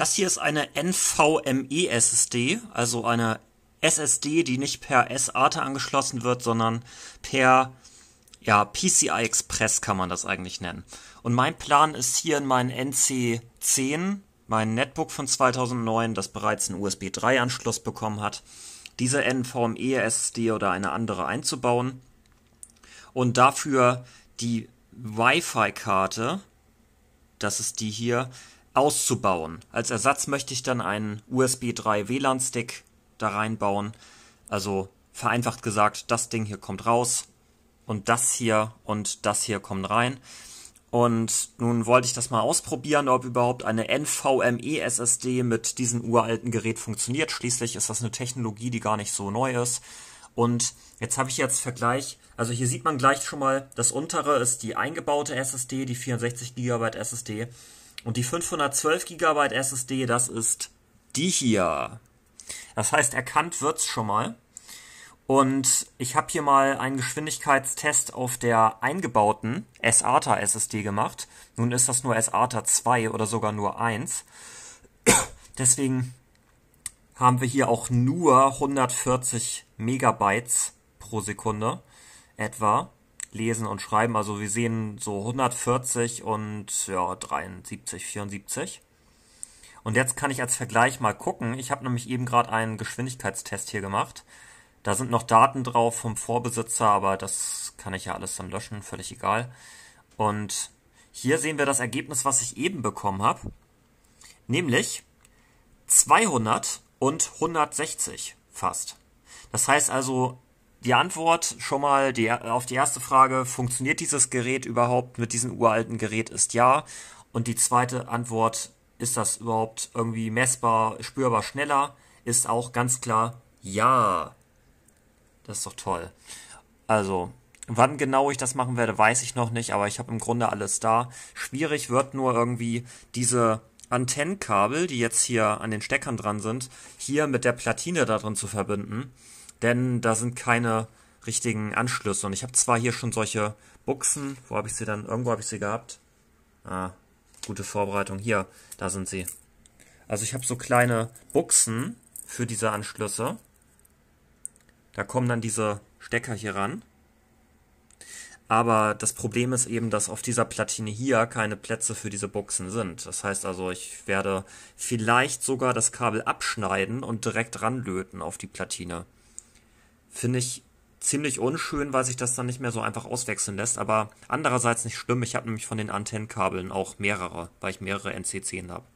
Das hier ist eine NVMe-SSD, also eine SSD, die nicht per SATA angeschlossen wird, sondern per ja, PCI Express kann man das eigentlich nennen. Und mein Plan ist hier in meinen NC10, mein Netbook von 2009, das bereits einen USB 3 Anschluss bekommen hat, diese NVMe SSD oder eine andere einzubauen und dafür die Wi-Fi Karte, das ist die hier, auszubauen. Als Ersatz möchte ich dann einen USB 3 WLAN-Stick da reinbauen. Also vereinfacht gesagt, das Ding hier kommt raus und das hier und das hier kommen rein. Und nun wollte ich das mal ausprobieren, ob überhaupt eine NVMe SSD mit diesem uralten Gerät funktioniert. Schließlich ist das eine Technologie, die gar nicht so neu ist. Und jetzt habe ich jetzt Vergleich. Also hier sieht man gleich schon mal, das untere ist die eingebaute SSD, die 64 GB SSD. Und die 512 GB SSD, das ist die hier. Das heißt, erkannt wird's schon mal. Und ich habe hier mal einen Geschwindigkeitstest auf der eingebauten SATA SSD gemacht. Nun ist das nur SATA 2 oder sogar nur 1. Deswegen haben wir hier auch nur 140 Megabytes pro Sekunde etwa. Lesen und Schreiben. Also wir sehen so 140 und ja, 73, 74. Und jetzt kann ich als Vergleich mal gucken. Ich habe nämlich eben gerade einen Geschwindigkeitstest hier gemacht. Da sind noch Daten drauf vom Vorbesitzer, aber das kann ich ja alles dann löschen, völlig egal. Und hier sehen wir das Ergebnis, was ich eben bekommen habe. Nämlich 200 und 160 fast. Das heißt also, die Antwort schon mal die, auf die erste Frage, funktioniert dieses Gerät überhaupt mit diesem uralten Gerät, ist ja. Und die zweite Antwort, ist das überhaupt irgendwie messbar, spürbar schneller, ist auch ganz klar ja. Das ist doch toll. Also, wann genau ich das machen werde, weiß ich noch nicht, aber ich habe im Grunde alles da. Schwierig wird nur irgendwie diese Antennenkabel, die jetzt hier an den Steckern dran sind, hier mit der Platine da drin zu verbinden denn da sind keine richtigen Anschlüsse. Und ich habe zwar hier schon solche Buchsen, wo habe ich sie dann? Irgendwo habe ich sie gehabt. Ah, gute Vorbereitung. Hier, da sind sie. Also ich habe so kleine Buchsen für diese Anschlüsse. Da kommen dann diese Stecker hier ran. Aber das Problem ist eben, dass auf dieser Platine hier keine Plätze für diese Buchsen sind. Das heißt also, ich werde vielleicht sogar das Kabel abschneiden und direkt ranlöten auf die Platine finde ich ziemlich unschön, weil sich das dann nicht mehr so einfach auswechseln lässt. Aber andererseits nicht schlimm. Ich habe nämlich von den Antennenkabeln auch mehrere, weil ich mehrere NC10 habe.